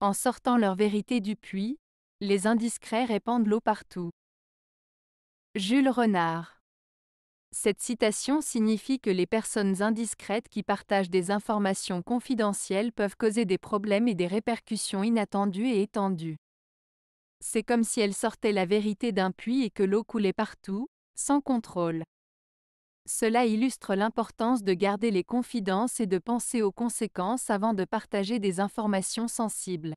En sortant leur vérité du puits, les indiscrets répandent l'eau partout. Jules Renard. Cette citation signifie que les personnes indiscrètes qui partagent des informations confidentielles peuvent causer des problèmes et des répercussions inattendues et étendues. C'est comme si elles sortaient la vérité d'un puits et que l'eau coulait partout, sans contrôle. Cela illustre l'importance de garder les confidences et de penser aux conséquences avant de partager des informations sensibles.